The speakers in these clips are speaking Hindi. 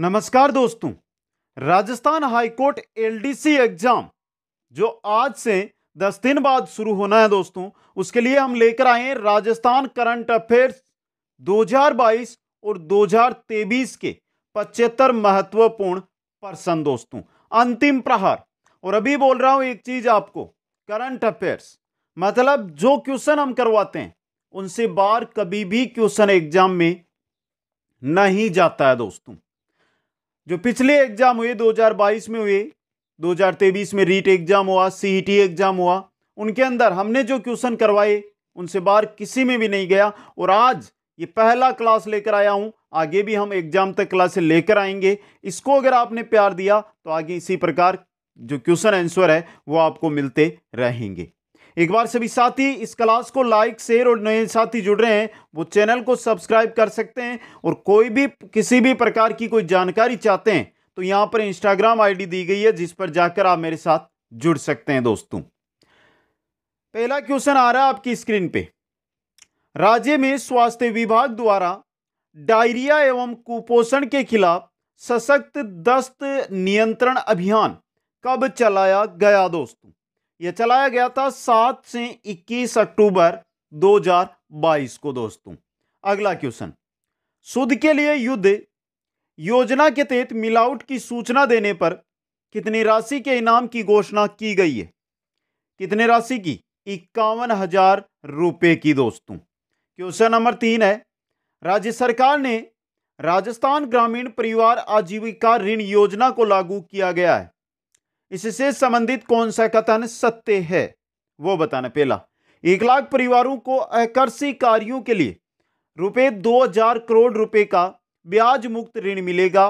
नमस्कार दोस्तों राजस्थान हाईकोर्ट एलडीसी एग्जाम जो आज से दस दिन बाद शुरू होना है दोस्तों उसके लिए हम लेकर आए हैं राजस्थान करंट अफेयर्स 2022 और 2023 के पचहत्तर महत्वपूर्ण प्रश्न दोस्तों अंतिम प्रहार और अभी बोल रहा हूं एक चीज आपको करंट अफेयर्स मतलब जो क्वेश्चन हम करवाते हैं उनसे बार कभी भी क्वेश्चन एग्जाम में नहीं जाता है दोस्तों जो पिछले एग्ज़ाम हुए 2022 में हुए 2023 में रीट एग्ज़ाम हुआ सीईटी e एग्ज़ाम हुआ उनके अंदर हमने जो क्वेश्चन करवाए उनसे बाहर किसी में भी नहीं गया और आज ये पहला क्लास लेकर आया हूँ आगे भी हम एग्ज़ाम तक क्लासे लेकर आएंगे इसको अगर आपने प्यार दिया तो आगे इसी प्रकार जो क्वेश्चन आंसर है वो आपको मिलते रहेंगे एक बार सभी साथी इस क्लास को लाइक शेयर और नए साथी जुड़ रहे हैं वो चैनल को सब्सक्राइब कर सकते हैं और कोई भी किसी भी प्रकार की कोई जानकारी चाहते हैं तो यहाँ पर इंस्टाग्राम आईडी दी गई है जिस पर जाकर आप मेरे साथ जुड़ सकते हैं दोस्तों पहला क्वेश्चन आ रहा है आपकी स्क्रीन पे राज्य में स्वास्थ्य विभाग द्वारा डायरिया एवं कुपोषण के खिलाफ सशक्त दस्त नियंत्रण अभियान कब चलाया गया दोस्तों यह चलाया गया था सात से इक्कीस अक्टूबर 2022 को दोस्तों अगला क्वेश्चन सुध के लिए युद्ध योजना के तहत मिलावट की सूचना देने पर कितनी राशि के इनाम की घोषणा की गई है कितने राशि की इक्यावन हजार रुपये की दोस्तों क्वेश्चन नंबर तीन है राज्य सरकार ने राजस्थान ग्रामीण परिवार आजीविका ऋण योजना को लागू किया गया है इससे संबंधित कौन सा कथन सत्य है वो बताना पहला एक लाख परिवारों को आकर्षी कार्यों के लिए रुपये दो हजार करोड़ रुपए का ब्याज मुक्त ऋण मिलेगा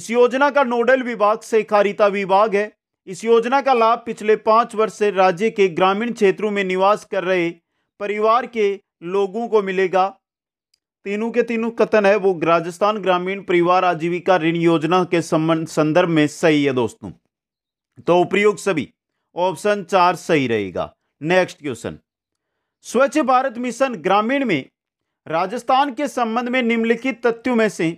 इस योजना का नोडल विभाग सहकारिता विभाग है इस योजना का लाभ पिछले पांच वर्ष से राज्य के ग्रामीण क्षेत्रों में निवास कर रहे परिवार के लोगों को मिलेगा तीनों के तीनों कथन है वो राजस्थान ग्रामीण परिवार आजीविका ऋण योजना के संबंध संदर्भ में सही है दोस्तों तो उपयोग सभी ऑप्शन चार सही रहेगा नेक्स्ट क्वेश्चन स्वच्छ भारत मिशन ग्रामीण में राजस्थान के संबंध में निम्नलिखित तथ्यों में से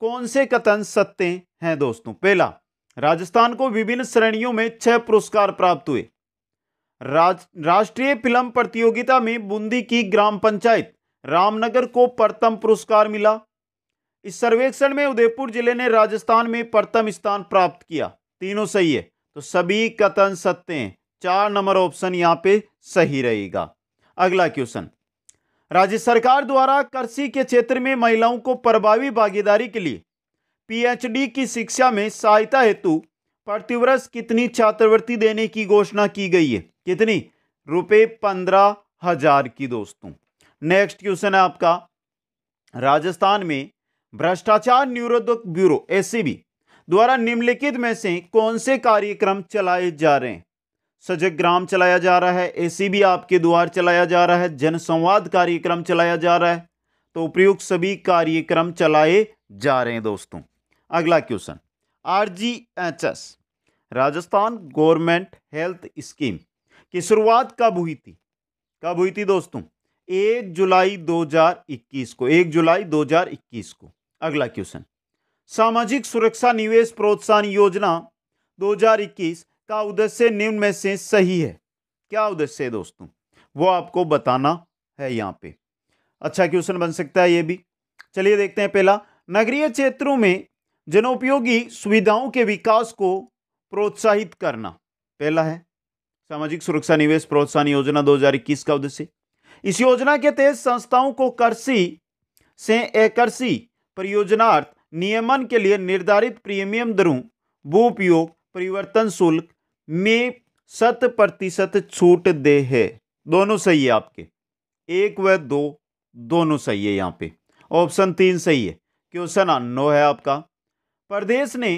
कौन से कथन सत्य हैं दोस्तों पहला राजस्थान को विभिन्न श्रेणियों में छह पुरस्कार प्राप्त हुए राज राष्ट्रीय फिल्म प्रतियोगिता में बूंदी की ग्राम पंचायत रामनगर को प्रथम पुरस्कार मिला इस सर्वेक्षण में उदयपुर जिले ने राजस्थान में प्रथम स्थान प्राप्त किया तीनों सही है तो सभी कथन सत्य चार नंबर ऑप्शन यहां पे सही रहेगा अगला क्वेश्चन राज्य सरकार द्वारा कृषि के क्षेत्र में महिलाओं को प्रभावी भागीदारी के लिए पीएचडी की शिक्षा में सहायता हेतु प्रतिवर्ष कितनी छात्रवृत्ति देने की घोषणा की गई है कितनी रुपये पंद्रह हजार की दोस्तों नेक्स्ट क्वेश्चन है आपका राजस्थान में भ्रष्टाचार निरोधक ब्यूरो एसीबी द्वारा निम्नलिखित में से कौन से कार्यक्रम चलाए जा रहे हैं सजग ग्राम चलाया जा रहा है एसीबी आपके द्वार चलाया जा रहा है जनसंवाद कार्यक्रम चलाया जा रहा है तो उपयुक्त सभी कार्यक्रम चलाए जा रहे हैं दोस्तों अगला question R G H S Rajasthan government health scheme की शुरुआत कब हुई थी कब हुई थी दोस्तों एक जुलाई 2021 को एक जुलाई 2021 को अगला क्वेश्चन सामाजिक सुरक्षा निवेश प्रोत्साहन योजना 2021 का उद्देश्य निम्न में से सही है क्या उद्देश्य है दोस्तों वो आपको बताना है यहाँ पे अच्छा क्वेश्चन बन सकता है ये भी चलिए देखते हैं पहला नगरीय क्षेत्रों में जनोपयोगी सुविधाओं के विकास को प्रोत्साहित करना पहला है सामाजिक सुरक्षा निवेश प्रोत्साहन योजना 2021 का उद्देश्य इस योजना के तहत संस्थाओं को कृषि से एकर्षी परियोजनार्थ नियमन के लिए निर्धारित प्रीमियम दरों भूपयोग परिवर्तन शुल्क में शत प्रतिशत छूट दे है दोनों सही है आपके एक व दो दोनों सही है यहाँ पे ऑप्शन तीन सही है क्वेश्चन नौ है आपका प्रदेश ने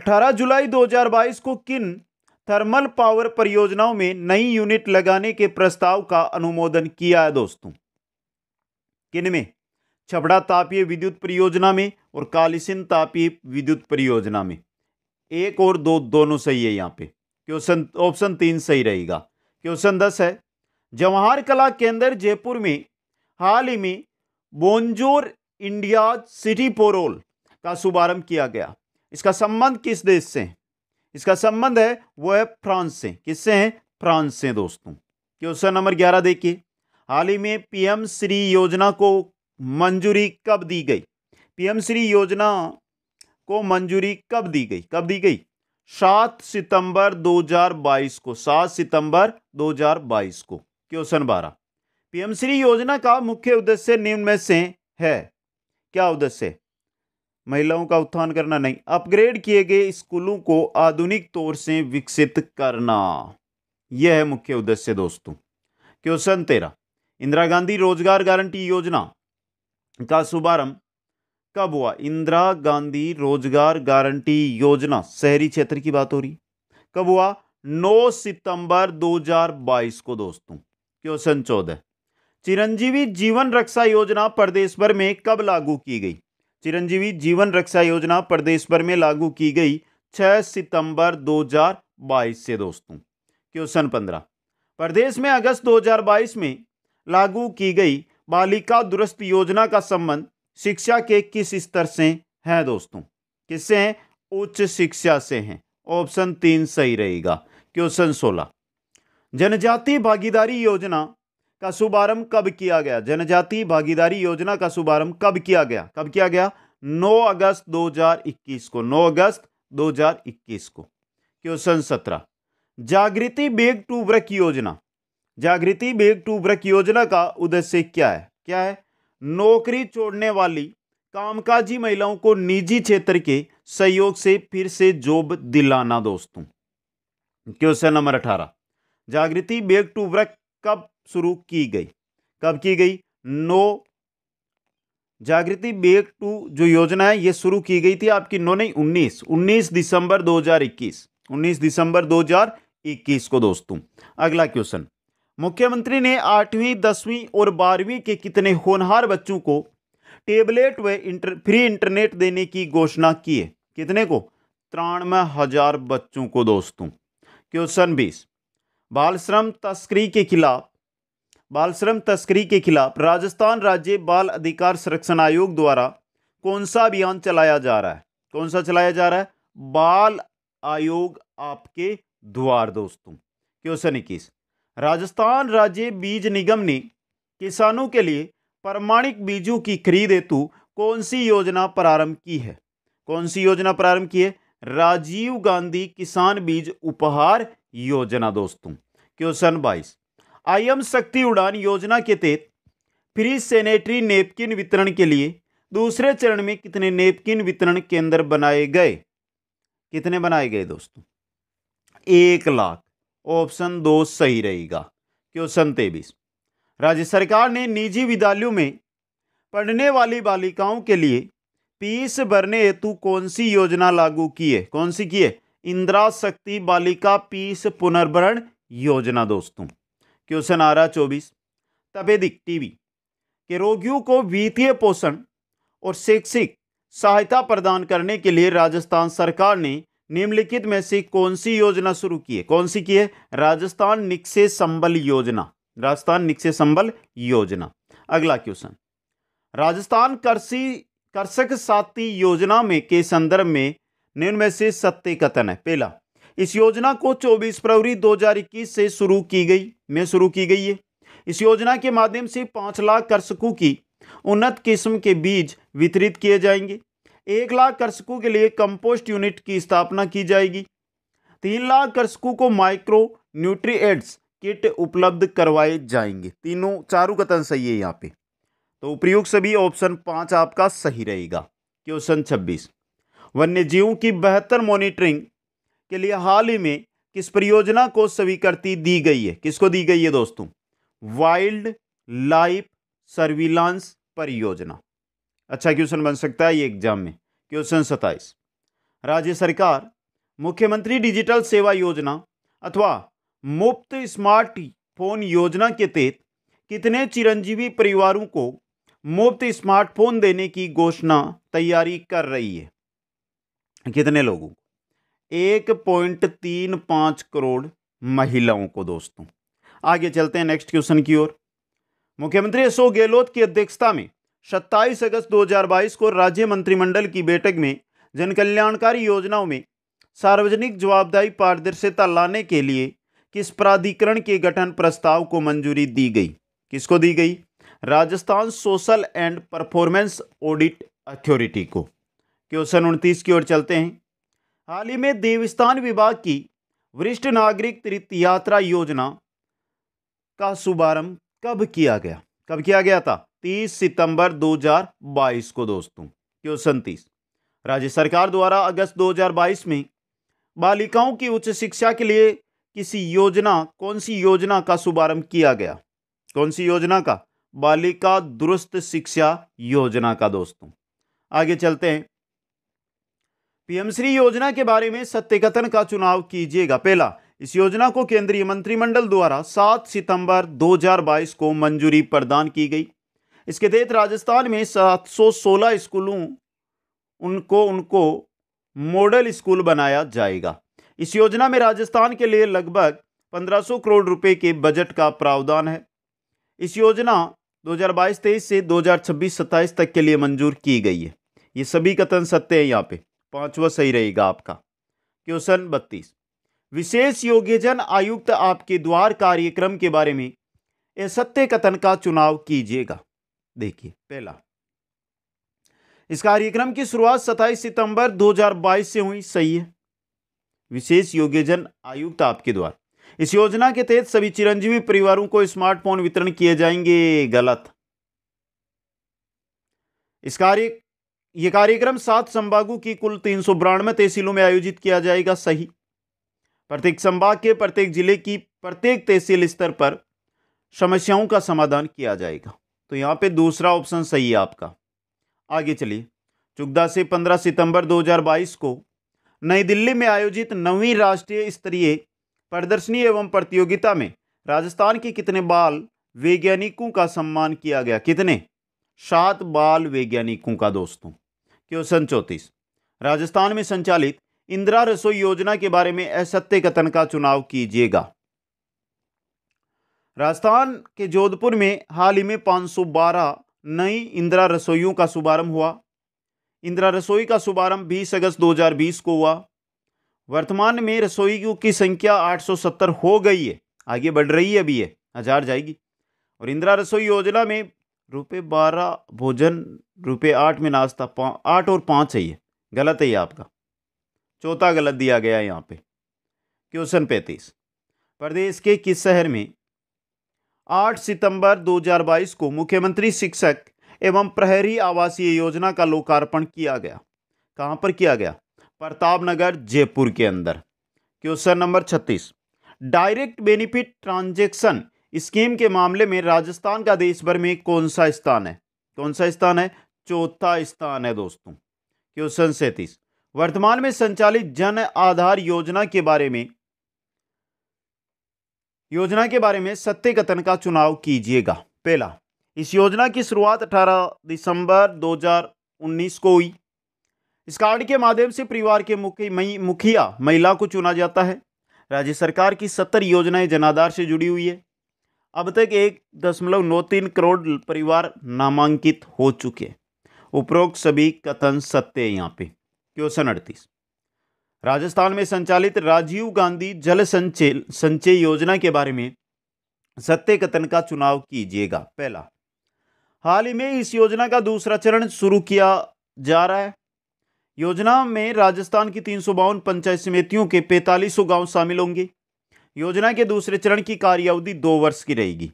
18 जुलाई 2022 को किन थर्मल पावर परियोजनाओं में नई यूनिट लगाने के प्रस्ताव का अनुमोदन किया है दोस्तों किन में छबड़ा तापीय विद्युत परियोजना में और कालिसिन तापीय विद्युत परियोजना में एक और दो दोनों सही है यहाँ पे क्वेश्चन ऑप्शन तीन सही रहेगा क्वेश्चन दस है जवाहर कला केंद्र जयपुर में हाल ही में बोंजोर इंडिया सिटी पोरोल का शुभारंभ किया गया इसका संबंध किस देश से है इसका संबंध है वो है फ्रांस से किससे है फ्रांस से दोस्तों क्वेश्चन नंबर ग्यारह देखिए हाल ही में पीएम श्री योजना को मंजूरी कब दी गई पीएम श्री योजना को मंजूरी कब दी गई कब दी गई सात सितंबर 2022 को सात सितंबर 2022 को क्वेश्चन बारह पीएम श्री योजना का मुख्य उद्देश्य निम्न में से है क्या उद्देश्य महिलाओं का उत्थान करना नहीं अपग्रेड किए गए स्कूलों को आधुनिक तौर से विकसित करना यह है मुख्य उद्देश्य दोस्तों क्वेश्चन तेरह इंदिरा गांधी रोजगार गारंटी योजना का शुभारंभ कब हुआ इंदिरा गांधी रोजगार गारंटी योजना शहरी क्षेत्र की बात हो रही कब हुआ 9 सितंबर 2022 को दोस्तों क्वेश्चन चौदह चिरंजीवी जीवन रक्षा योजना प्रदेश भर में कब लागू की गई चिरंजीवी जीवन रक्षा योजना प्रदेश भर में लागू की गई 6 सितंबर 2022 से दोस्तों क्वेश्चन पंद्रह प्रदेश में अगस्त 2022 में लागू की गई बालिका दुरुस्त योजना का संबंध शिक्षा के किस स्तर से है दोस्तों किससे हैं उच्च शिक्षा से हैं ऑप्शन तीन सही रहेगा क्वेश्चन सोलह जनजाति भागीदारी योजना का शुभारंभ कब किया गया जनजातीय भागीदारी योजना का शुभारंभ कब किया गया कब किया गया 9 अगस्त 2021 को 9 अगस्त 2021 को क्वेश्चन सत्रह जागृति बेग टू व्रक योजना जागृति बेग टू ब्रेक योजना का उद्देश्य क्या है क्या है नौकरी छोड़ने वाली कामकाजी महिलाओं को निजी क्षेत्र के सहयोग से फिर से जॉब दिलाना दोस्तों क्वेश्चन नंबर अठारह जागृति बेग टू ब्रेक कब शुरू की गई कब की गई नौ जागृति बेग टू जो योजना है ये शुरू की गई थी आपकी नो नहीं उन्नीस उन्नीस दिसंबर 2021 19 दिसंबर 2021 को दोस्तों अगला क्वेश्चन मुख्यमंत्री ने आठवीं दसवीं और बारहवीं के कितने होनहार बच्चों को टेबलेट व इंटर फ्री इंटरनेट देने की घोषणा की है कितने को तिरानवे हजार बच्चों को दोस्तों क्वेश्चन बीस बाल श्रम तस्करी के खिलाफ बाल श्रम तस्करी के खिलाफ राजस्थान राज्य बाल अधिकार संरक्षण आयोग द्वारा कौन सा अभियान चलाया जा रहा है कौन सा चलाया जा रहा है बाल आयोग आपके द्वार दोस्तों क्वेश्चन इक्कीस राजस्थान राज्य बीज निगम ने किसानों के लिए प्रमाणिक बीजों की खरीद हेतु कौन सी योजना प्रारंभ की है कौन सी योजना प्रारंभ की है राजीव गांधी किसान बीज उपहार योजना दोस्तों क्वेश्चन बाईस आई एम शक्ति उड़ान योजना के तहत फ्री सेनेटरी नेपकिन वितरण के लिए दूसरे चरण में कितने नेपकिन वितरण केंद्र बनाए गए कितने बनाए गए दोस्तों एक लाख ऑप्शन दो सही रहेगा क्वेश्चन तेईस राज्य सरकार ने निजी विद्यालयों में पढ़ने वाली बालिकाओं के लिए फीस भरने हेतु कौन सी योजना लागू की है कौन सी की है इंदिरा शक्ति बालिका फीस पुनर्भरण योजना दोस्तों क्वेश्चन आ रहा चौबीस तपेदिक टीवी के रोगियों को वित्तीय पोषण और शैक्षिक सहायता प्रदान करने के लिए राजस्थान सरकार ने निम्नलिखित में से कौन सी योजना शुरू की है कौन सी की है राजस्थान निक्से संबल योजना राजस्थान निक्से संबल योजना अगला क्वेश्चन राजस्थान कृषि कृषक साथी योजना में के संदर्भ में निम्न में से सत्य कथन है पहला इस योजना को 24 फरवरी 2021 से शुरू की गई में शुरू की गई है इस योजना के माध्यम से पाँच लाख कृषकों की उन्नत किस्म के बीज वितरित किए जाएंगे एक लाख कृषकों के लिए कंपोस्ट यूनिट की स्थापना की जाएगी तीन लाख कृषकों को माइक्रो न्यूट्रीएड्स किट उपलब्ध करवाए जाएंगे तीनों चारों कथन सही है यहाँ पे तो उपयुक्त सभी ऑप्शन पाँच आपका सही रहेगा क्वेश्चन छब्बीस वन्य जीवों की बेहतर मॉनिटरिंग के लिए हाल ही में किस परियोजना को स्वीकृति दी गई है किसको दी गई है दोस्तों वाइल्ड लाइफ सर्विलांस परियोजना अच्छा क्वेश्चन बन सकता है ये एग्जाम में क्वेश्चन सत्ताईस राज्य सरकार मुख्यमंत्री डिजिटल सेवा योजना अथवा मुफ्त स्मार्ट फोन योजना के तहत कितने चिरंजीवी परिवारों को मुफ्त स्मार्टफोन देने की घोषणा तैयारी कर रही है कितने लोगों को एक पॉइंट तीन पाँच करोड़ महिलाओं को दोस्तों आगे चलते हैं नेक्स्ट क्वेश्चन की ओर मुख्यमंत्री अशोक गहलोत की अध्यक्षता में सत्ताईस अगस्त 2022 को राज्य मंत्रिमंडल की बैठक में जनकल्याणकारी योजनाओं में सार्वजनिक जवाबदाही पारदर्शिता लाने के लिए किस प्राधिकरण के गठन प्रस्ताव को मंजूरी दी गई किसको दी गई Rajasthan social and performance audit authority को क्वेश्चन उनतीस की ओर चलते हैं हाल ही में देवस्थान विभाग की वरिष्ठ नागरिक तीर्थ यात्रा योजना का शुभारंभ कब किया गया कब किया गया था तीस सितंबर 2022 को दोस्तों क्वेश्चन तीस राज्य सरकार द्वारा अगस्त 2022 में बालिकाओं की उच्च शिक्षा के लिए किसी योजना कौन सी योजना का शुभारंभ किया गया कौन सी योजना का बालिका दुरुस्त शिक्षा योजना का दोस्तों आगे चलते हैं पीएमश्री योजना के बारे में सत्य कथन का चुनाव कीजिएगा पहला इस योजना को केंद्रीय मंत्रिमंडल द्वारा 7 सितंबर 2022 को मंजूरी प्रदान की गई इसके तहत राजस्थान में 716 स्कूलों उनको उनको मॉडल स्कूल बनाया जाएगा इस योजना में राजस्थान के लिए लगभग 1500 करोड़ रुपए के बजट का प्रावधान है इस योजना 2022-23 से 2026-27 तक के लिए मंजूर की गई है ये सभी कथन सत्य है यहाँ पे पांचवा सही रहेगा आपका क्वेश्चन बत्तीस विशेष योग्यजन आयुक्त आपके द्वार कार्यक्रम के बारे में सत्य कथन का चुनाव कीजिएगा देखिए पहला इस कार्यक्रम की शुरुआत सत्ताईस सितंबर 2022 से हुई सही है विशेष योग्यजन आयुक्त आपके द्वारा इस योजना के तहत सभी चिरंजीवी परिवारों को स्मार्टफोन वितरण किए जाएंगे गलत इस कार्य कार्यक्रम सात संभागों की कुल तीन सौ बिरानवे तहसीलों में आयोजित किया जाएगा सही प्रत्येक संभाग के प्रत्येक जिले की प्रत्येक तहसील स्तर पर समस्याओं का समाधान किया जाएगा तो यहाँ पे दूसरा ऑप्शन सही है आपका आगे चलिए चुगदा से 15 सितंबर 2022 को नई दिल्ली में आयोजित नवीं राष्ट्रीय स्तरीय प्रदर्शनी एवं प्रतियोगिता में राजस्थान के कितने बाल वैज्ञानिकों का सम्मान किया गया कितने सात बाल वैज्ञानिकों का दोस्तों क्वेश्चन चौंतीस राजस्थान में संचालित इंदिरा रसोई योजना के बारे में असत्य कथन का चुनाव कीजिएगा राजस्थान के जोधपुर में हाल ही में 512 नई इंदिरा रसोइयों का शुभारंभ हुआ इंदिरा रसोई का शुभारंभ 20 अगस्त 2020 को हुआ वर्तमान में रसोइयों की संख्या 870 हो गई है आगे बढ़ रही है अभी है हजार जाएगी और इंदिरा रसोई योजना में रुपये बारह भोजन रुपये आठ में नाश्ता आठ और पाँच है ये गलत है ये आपका चौथा गलत दिया गया है यहाँ पे क्वेश्चन पैंतीस प्रदेश के किस शहर में 8 सितंबर 2022 को मुख्यमंत्री शिक्षक एवं प्रहरी आवासीय योजना का लोकार्पण किया गया कहाँ पर किया गया प्रताप नगर जयपुर के अंदर question number 36 direct benefit transaction scheme के मामले में राजस्थान का देश भर में कौन सा स्थान है कौन सा स्थान है चौथा स्थान है दोस्तों क्वेश्चन सैंतीस वर्तमान में संचालित जन आधार योजना के बारे में योजना के बारे में सत्य कथन का चुनाव कीजिएगा पहला इस योजना की शुरुआत 18 दिसंबर 2019 को हुई इस कार्ड के माध्यम से परिवार के मुखी मुखिया महिला को चुना जाता है राज्य सरकार की सत्तर योजनाएं जनाधार से जुड़ी हुई है अब तक एक दशमलव नौ तीन करोड़ परिवार नामांकित हो चुके उपरोक्त सभी कथन सत्य है यहाँ पे क्वेश्चन अड़तीस राजस्थान में संचालित राजीव गांधी जल संचय संचय योजना के बारे में सत्य कथन का चुनाव कीजिएगा पहला हाल ही में इस योजना का दूसरा चरण शुरू किया जा रहा है योजना में राजस्थान की तीन पंचायत समितियों के पैंतालीस गांव शामिल होंगे योजना के दूसरे चरण की कार्य अवधि दो वर्ष की रहेगी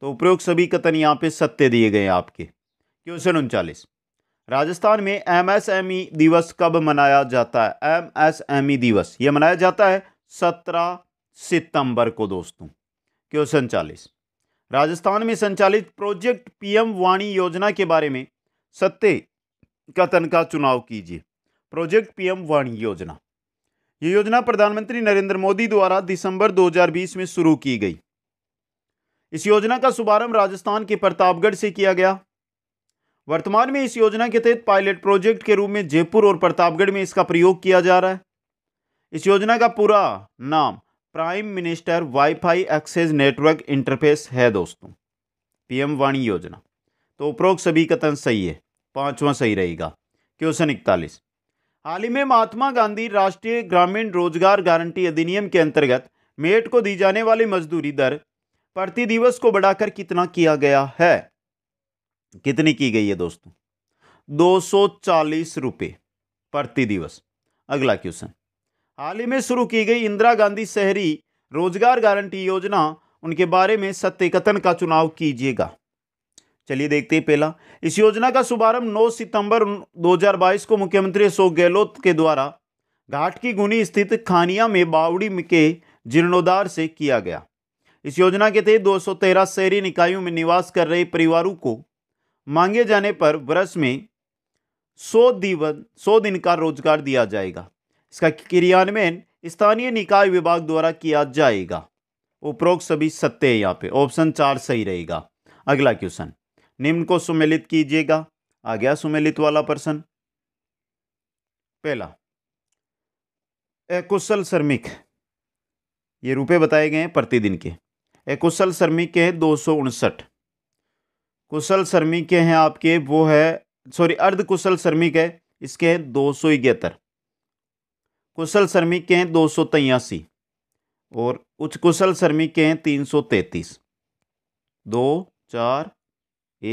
तो उपयोग सभी कथन यहाँ पे सत्य दिए गए आपके क्वेश्चन उनचालीस राजस्थान में एमएसएमई दिवस कब मनाया जाता है एमएसएमई दिवस ये मनाया जाता है सत्रह सितंबर को दोस्तों क्यों संचालित राजस्थान में संचालित प्रोजेक्ट पीएम वाणी योजना के बारे में सत्य कथन का चुनाव कीजिए प्रोजेक्ट पीएम वाणी योजना ये योजना प्रधानमंत्री नरेंद्र मोदी द्वारा दिसंबर 2020 में शुरू की गई इस योजना का शुभारंभ राजस्थान के प्रतापगढ़ से किया गया वर्तमान में इस योजना के तहत पायलट प्रोजेक्ट के रूप में जयपुर और प्रतापगढ़ में इसका प्रयोग किया जा रहा है इस योजना का पूरा नाम prime minister wifi access network interface है दोस्तों पीएम वाणी योजना तो उपरोक्त सभी कथन सही है पांचवा सही रहेगा क्वेश्चन इकतालीस हाल ही में महात्मा गांधी राष्ट्रीय ग्रामीण रोजगार गारंटी अधिनियम के अंतर्गत मेट को दी जाने वाली मजदूरी दर प्रति दिवस को बढ़ाकर कितना किया गया है कितनी की गई है दोस्तों दो सौ चालीस रुपये प्रति दिवस अगला क्वेश्चन हाल ही में शुरू की गई इंदिरा गांधी शहरी रोजगार गारंटी योजना उनके बारे में सत्यकथन का चुनाव कीजिएगा चलिए देखते हैं पहला इस योजना का शुभारंभ 9 सितंबर 2022 को मुख्यमंत्री अशोक गहलोत के द्वारा घाट की गुनी स्थित खानिया में बावड़ी के जीर्णोद्धार से किया गया इस योजना के तहत 213 शहरी निकायों में निवास कर रहे परिवारों को मांगे जाने पर वर्ष में सौ दिवस सौ दिन का रोजगार दिया जाएगा इसका क्रियान्वयन स्थानीय निकाय विभाग द्वारा किया जाएगा उपरोक्त सभी सत्य है यहाँ पे ऑप्शन चार सही रहेगा अगला क्वेश्चन निम्न को सुमेलित कीजिएगा आ गया सुमेलित वाला प्रश्न पहला कुशल श्रमिक ये रुपए बताए गए हैं प्रतिदिन के कुशल श्रमिक के हैं दो सौ उनसठ कुशल श्रमिक हैं आपके वो है सॉरी अर्ध कुशल श्रमिक है इसके हैं दो सौ इकहत्तर कुशल श्रमिक के हैं दो सौ तिरासी और उच्च कुशल श्रमिक के हैं तीन सौ तैतीस दो चार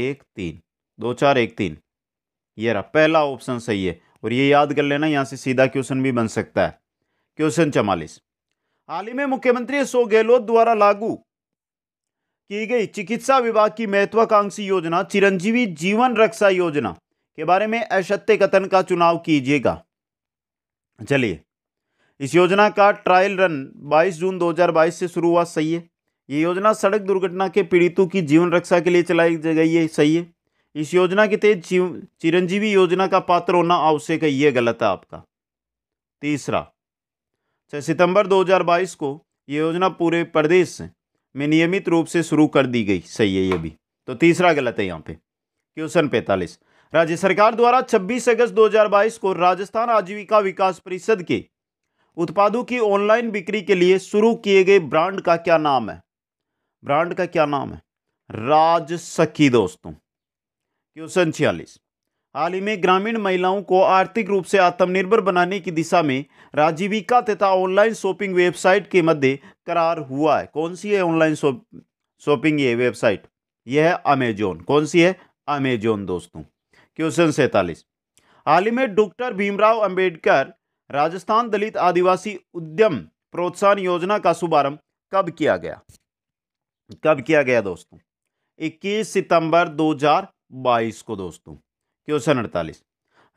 एक तीन दो चार एक तीन ये रहा पहला ऑप्शन सही है और ये याद कर लेना यहाँ से सीधा क्वेश्चन भी बन सकता है क्वेश्चन चवालीस हाल ही में मुख्यमंत्री अशोक गहलोत द्वारा लागू की गई चिकित्सा विभाग की महत्वाकांक्षी योजना चिरंजीवी जीवन रक्षा योजना के बारे में असत्य कथन का चुनाव कीजिएगा चलिए इस योजना का ट्रायल रन 22 जून 2022 से शुरू हुआ सही है ये योजना सड़क दुर्घटना के पीड़ितों की जीवन रक्षा के लिए चलाई गई है सही है इस योजना के तहत चिरंजीवी योजना का पात्र होना आवश्यक है ये गलत है आपका तीसरा छः सितंबर 2022 को ये योजना पूरे प्रदेश में नियमित रूप से शुरू कर दी गई सही है ये भी तो तीसरा गलत है यहाँ पे क्वेश्चन पैंतालीस राज्य सरकार द्वारा 26 अगस्त 2022 को राजस्थान आजीविका विकास परिषद के उत्पादों की ऑनलाइन बिक्री के लिए शुरू किए गए ब्रांड का क्या नाम है ब्रांड का क्या नाम है राज सखी दोस्तों क्वेश्चन छियालीस हाल ही में ग्रामीण महिलाओं को आर्थिक रूप से आत्मनिर्भर बनाने की दिशा में राजीविका तथा ऑनलाइन शॉपिंग वेबसाइट के मध्य करार हुआ है कौन सी है ऑनलाइन शॉपिंग ये वेबसाइट यह है अमेजोन कौन सी है अमेजोन दोस्तों क्वेश्चन सैतालीस हाल ही में डॉक्टर भीमराव अंबेडकर राजस्थान दलित आदिवासी उद्यम प्रोत्साहन योजना का शुभारंभ कब किया गया कब किया गया दोस्तों 21 सितंबर 2022 को दोस्तों क्वेश्चन अड़तालीस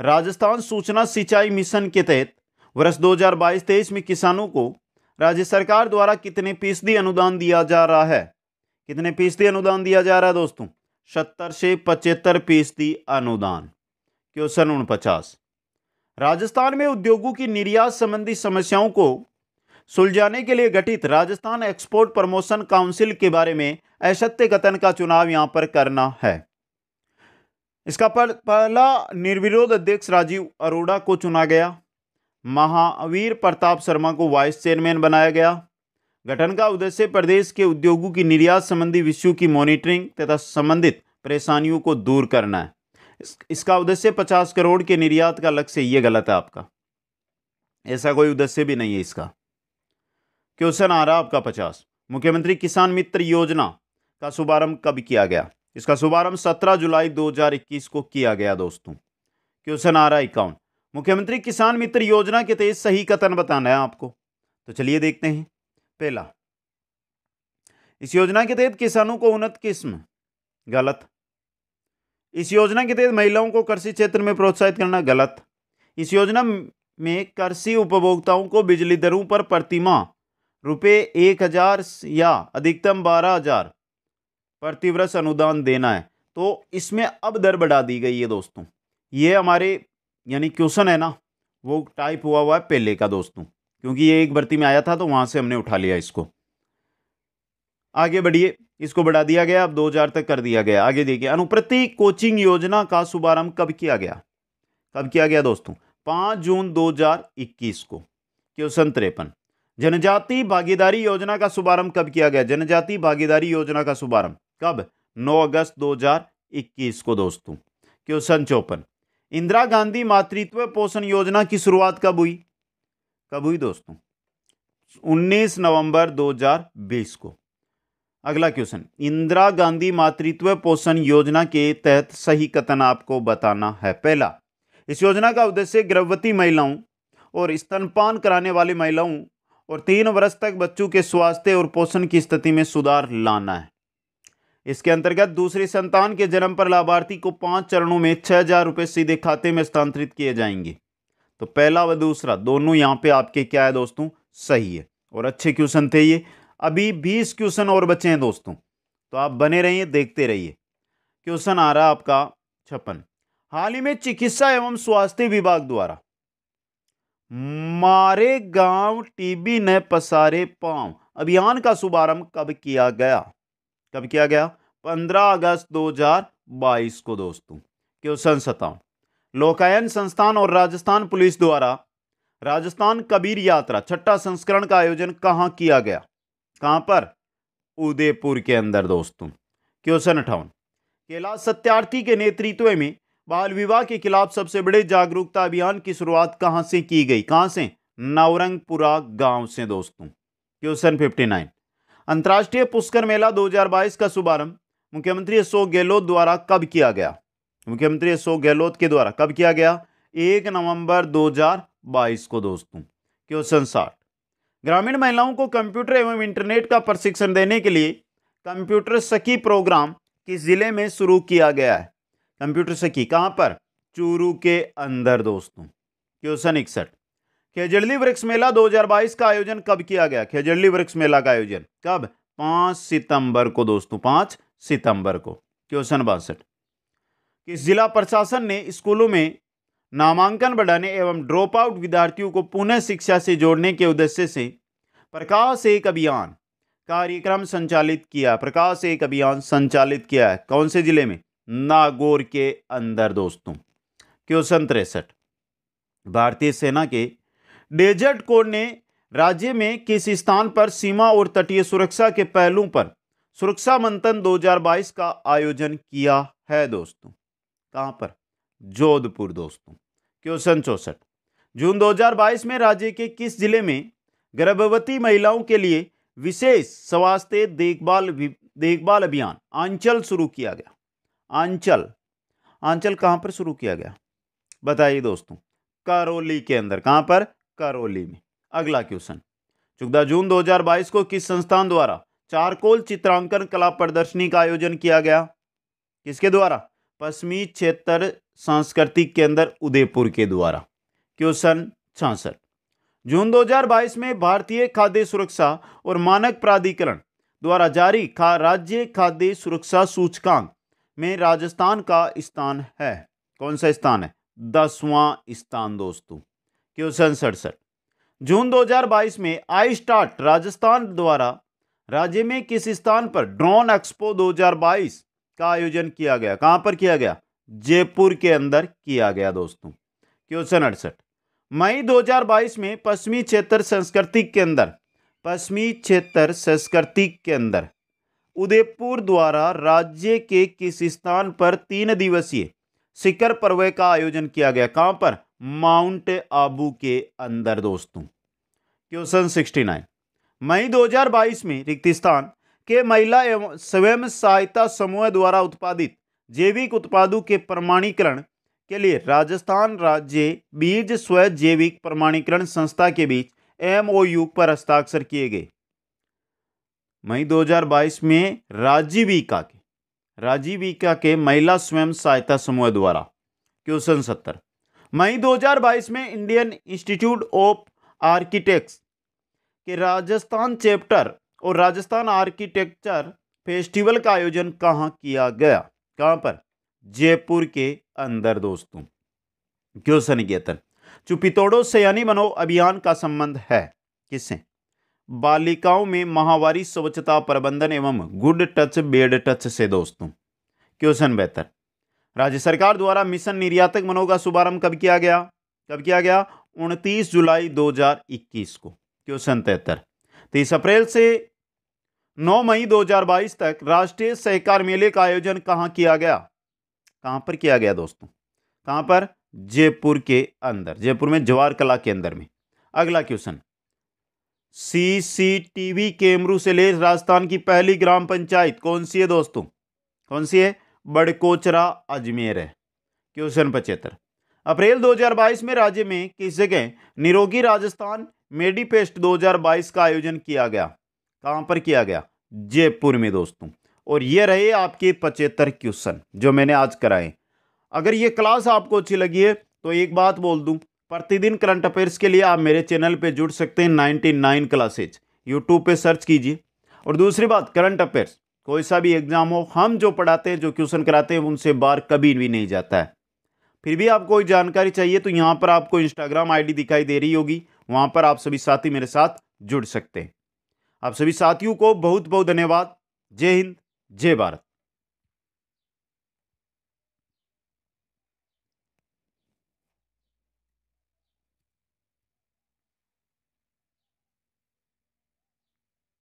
राजस्थान सूचना सिंचाई मिशन के तहत वर्ष 2022-23 में किसानों को राज्य सरकार द्वारा कितने फीसदी अनुदान दिया जा रहा है कितने फीसदी अनुदान दिया जा रहा है दोस्तों सत्तर से पचहत्तर फीसदी अनुदान क्वेश्चन उनपचास राजस्थान में उद्योगों की निर्यात संबंधी समस्याओं को सुलझाने के लिए गठित राजस्थान एक्सपोर्ट प्रमोशन काउंसिल के बारे में असत्य कथन का चुनाव यहां पर करना है इसका पहला निर्विरोध अध्यक्ष राजीव अरोड़ा को चुना गया महावीर प्रताप शर्मा को वाइस चेयरमैन बनाया गया गठन का उद्देश्य प्रदेश के उद्योगों की निर्यात संबंधी विषयों की मॉनिटरिंग तथा संबंधित परेशानियों को दूर करना है इसका उद्देश्य पचास करोड़ के निर्यात का लक्ष्य ये गलत है आपका ऐसा कोई उद्देश्य भी नहीं है इसका क्वेश्चन आ रहा आपका पचास मुख्यमंत्री किसान मित्र योजना का शुभारंभ कब किया गया इसका शुभारंभ 17 जुलाई 2021 को किया गया दोस्तों क्वेश्चन आ रहा है इक्यावन मुख्यमंत्री किसान मित्र योजना के तेज सही कथन बताना है आपको तो चलिए देखते हैं पहला इस योजना के तहत किसानों को उन्नत किस्म गलत इस योजना के तहत महिलाओं को कृषि क्षेत्र में प्रोत्साहित करना गलत इस योजना में कृषि उपभोक्ताओं को बिजली दरों पर प्रतिमा रुपये एक हजार या अधिकतम बारह हजार प्रतिवर्ष अनुदान देना है तो इसमें अब दर बढ़ा दी गई है दोस्तों ये हमारे यानी क्वेश्चन है ना वो टाइप हुआ हुआ है पहले का दोस्तों क्योंकि ये एक भर्ती में आया था तो वहाँ से हमने उठा लिया इसको आगे बढ़िए इसको बढ़ा दिया गया अब 2000 तक कर दिया गया आगे देखिए अनुप्रति कोचिंग योजना का शुभारंभ कब किया गया कब किया गया दोस्तों पाँच जून 2021 को क्वेश्चन तिरपन जनजाति भागीदारी योजना का शुभारंभ कब किया गया जनजाति भागीदारी योजना का शुभारंभ कब 9 अगस्त 2021 को दोस्तों क्वेश्चन चौपन इंदिरा गांधी मातृत्व पोषण योजना की शुरुआत कब हुई कब हुई दोस्तों 19 नवंबर 2020 को अगला क्वेश्चन इंदिरा गांधी मातृत्व पोषण योजना के तहत सही कथन आपको बताना है पहला इस योजना का उद्देश्य गर्भवती महिलाओं और स्तनपान कराने वाली महिलाओं और तीन वर्ष तक बच्चों के स्वास्थ्य और पोषण की स्थिति में सुधार लाना है इसके अंतर्गत दूसरी संतान के जन्म पर लाभार्थी को पांच चरणों में छह हज़ार रुपये सीधे खाते में स्थानांतरित किए जाएंगे तो पहला व दूसरा दोनों यहाँ पे आपके क्या है दोस्तों सही है और अच्छे क्वेश्चन थे ये अभी बीस क्वेश्चन और बचे हैं दोस्तों तो आप बने रहिए देखते रहिए क्वेश्चन आ रहा आपका छप्पन हाल ही में चिकित्सा एवं स्वास्थ्य विभाग द्वारा मारे गांव टीबी ने पसारे पांव अभियान का शुभारंभ कब किया गया कब किया गया 15 अगस्त 2022 को दोस्तों क्वेश्चन सताओ लोकायन संस्थान और राजस्थान पुलिस द्वारा राजस्थान कबीर यात्रा छठा संस्करण का आयोजन कहाँ किया गया कहाँ पर उदयपुर के अंदर दोस्तों क्वेश्चन अठावन कैलाश सत्यार्थी के नेतृत्व में बाल विवाह के खिलाफ सबसे बड़े जागरूकता अभियान की शुरुआत कहाँ से की गई कहाँ से नवरंगपुरा गांव से दोस्तों क्वेश्चन फिफ्टी नाइन अंतर्राष्ट्रीय पुष्कर मेला 2022 का शुभारंभ मुख्यमंत्री अशोक गहलोत द्वारा कब किया गया मुख्यमंत्री अशोक गहलोत के द्वारा कब किया गया एक नवंबर 2022 को दोस्तों क्वेश्चन साठ ग्रामीण महिलाओं को कंप्यूटर एवं इंटरनेट का प्रशिक्षण देने के लिए कंप्यूटर सखी प्रोग्राम किस जिले में शुरू किया गया है कंप्यूटर सखी कहाँ पर चूरू के अंदर दोस्तों क्वेश्चन इकसठ खेजड़ली वृक्ष मेला 2022 का आयोजन कब किया गया खेजड़ली वृक्ष मेला का आयोजन कब पांच सितंबर को दोस्तों पांच सितंबर को क्वेश्चन बासठ किस जिला प्रशासन ने स्कूलों में नामांकन बढ़ाने एवं ड्रॉप आउट विद्यार्थियों को पुनः शिक्षा से जोड़ने के उद्देश्य से प्रकाश एक अभियान कार्यक्रम संचालित किया प्रकाश एक अभियान संचालित किया है कौन से जिले में नागौर के अंदर दोस्तों क्वेश्चन तिरसठ भारतीय सेना के डेजर्ट कोर ने राज्य में किस स्थान पर सीमा और तटीय सुरक्षा के पहलुओं पर सुरक्षा मंथन 2022 का आयोजन किया है दोस्तों कहां पर जोधपुर दोस्तों क्वेश्चन चौसठ जून 2022 में राज्य के किस जिले में गर्भवती महिलाओं के लिए विशेष स्वास्थ्य देखभाल देखभाल अभियान आंचल शुरू किया गया आंचल आंचल कहां पर शुरू किया गया बताइए दोस्तों करौली के अंदर कहां पर करौली में अगला क्वेश्चन चौदह जून 2022 को किस संस्थान द्वारा चारकोल चित्रांकन कला प्रदर्शनी का आयोजन किया गया किसके द्वारा पश्चिमी क्षेत्र सांस्कृतिक केंद्र उदयपुर के द्वारा क्वेश्चन छासठ जून 2022 में भारतीय खाद्य सुरक्षा और मानक प्राधिकरण द्वारा जारी खा राज्य खाद्य सुरक्षा सूचकांक में राजस्थान का स्थान है कौन सा स्थान है दसवां स्थान दोस्तों क्वेश्चन सड़सठ जून 2022 में आई स्टार्ट राजस्थान द्वारा राज्य में किस स्थान पर ड्रोन एक्सपो 2022 का आयोजन किया गया कहां पर किया गया जयपुर के अंदर किया गया दोस्तों क्वेश्चन अड़सठ मई 2022 में पश्चिमी क्षेत्र संस्कृति के अंदर पश्चिमी क्षेत्र संस्कृति के अंदर उदयपुर द्वारा राज्य के किस स्थान पर तीन दिवसीय शिखर पर्व का आयोजन किया गया कहां पर माउंट आबू के अंदर दोस्तों क्वेश्चन 69 मई 2022 में रिक्तिस्तान के महिला एवं स्वयं सहायता समूह द्वारा उत्पादित जैविक उत्पादों के प्रमाणीकरण के लिए राजस्थान राज्य बीज स्व जैविक प्रमाणीकरण संस्था के बीच एमओयू पर हस्ताक्षर किए गए मई 2022 में राज्य बीका के राजीविका के महिला स्वयं सहायता समूह द्वारा क्वेश्चन सत्तर मई 2022 में इंडियन इंस्टीट्यूट ऑफ आर्किटेक्ट्स के राजस्थान चैप्टर और राजस्थान आर्किटेक्चर फेस्टिवल का आयोजन कहाँ किया गया कहाँ पर जयपुर के अंदर दोस्तों क्वेश्चन चुपितोड़ो से यानी बनो अभियान का संबंध है किससे बालिकाओं में माहवारी स्वच्छता प्रबंधन एवं गुड टच बेड टच से दोस्तों क्वेश्चन बेहतर राज्य सरकार द्वारा मिशन निर्यातक मनो का शुभारंभ कब किया गया कब किया गया 29 जुलाई 2021 को क्वेश्चन तिहत्तर तेईस अप्रैल से 9 मई 2022 तक राष्ट्रीय सहकार मेले का आयोजन कहाँ किया गया कहाँ पर किया गया दोस्तों कहाँ पर जयपुर के अंदर जयपुर में जवाहर कला के अंदर में अगला क्वेश्चन सीसीटीवी कैमरू से ले राजस्थान की पहली ग्राम पंचायत कौन सी है दोस्तों कौन सी है बड़कोचरा अजमेर है क्वेश्चन पचहत्तर अप्रैल 2022 में राज्य में किस जगह निरोगी राजस्थान मेडिपेस्ट 2022 का आयोजन किया गया कहाँ पर किया गया जयपुर में दोस्तों और ये रहे आपके पचहत्तर क्वेश्चन जो मैंने आज कराए अगर ये क्लास आपको अच्छी लगी है तो एक बात बोल दूँ प्रतिदिन करंट अफेयर्स के लिए आप मेरे चैनल पे जुड़ सकते हैं नाइनटी नाइन क्लासेज यूट्यूब पर सर्च कीजिए और दूसरी बात करंट अफेयर्स कोई सा भी एग्ज़ाम हो हम जो पढ़ाते हैं जो क्वेश्चन कराते हैं उनसे बार कभी भी नहीं जाता है फिर भी आपको कोई जानकारी चाहिए तो यहाँ पर आपको इंस्टाग्राम आई दिखाई दे रही होगी वहाँ पर आप सभी साथी मेरे साथ जुड़ सकते हैं आप सभी साथियों को बहुत बहुत धन्यवाद जय हिंद जय भारत